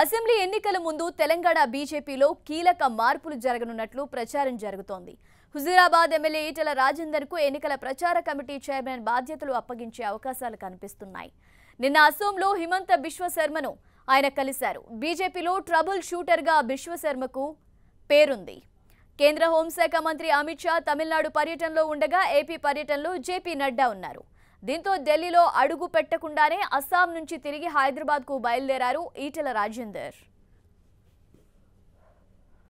assembly ఎన్నికల ముందు తెలంగాణ బీజేపీలో కీలక మార్పులు జరగనున్నట్లు ప్రచారం జరుగుతోంది హుజీరాబాద్ ఎమ్మెల్యే ఈటల రాజేందర్ కు ఎన్నికల ప్రచార కమిటీ చైర్మన్ బాధ్యతలు అప్పగించే అవకాశాలు కనిపిస్తున్నాయి నిన్న అసోంలో హిమంత బిశ్వశర్మను ఆయన కలిశారు బీజేపీలో ట్రబుల్ షూటర్గా బిశ్వశర్మకు పేరుంది కేంద్ర హోంశాఖ మంత్రి అమిత్ షా తమిళనాడు పర్యటనలో ఉండగా ఏపీ పర్యటనలో జేపీ నడ్డా ఉన్నారు దీంతో ఢిల్లీలో అడుగు పెట్టకుండానే అస్సాం నుంచి తిరిగి హైదరాబాద్కు బయలుదేరారు ఈటెల రాజేందర్